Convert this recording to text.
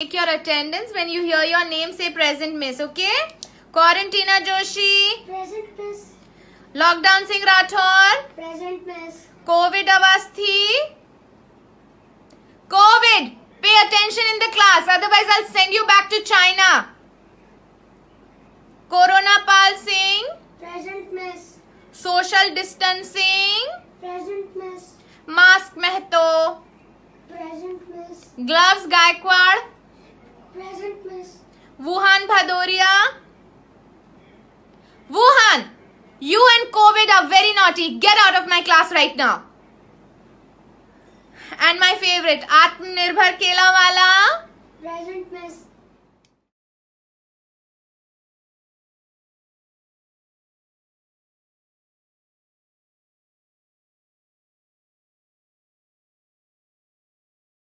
Take your attendance. When you hear your name, say present miss, okay? Quarantina Joshi. Present miss. Lockdown Singh Rathor. Present miss. COVID Avasthi. COVID. Pay attention in the class. Otherwise, I'll send you back to China. Corona Pal Singh. Present miss. Social distancing. Present miss. Mask Mehto. Present miss. Gloves Gaikwad. Present miss Wuhan Bhadauria Wuhan you and Covid are very naughty get out of my class right now and my favourite आत्मनिर्भर केला वाला present miss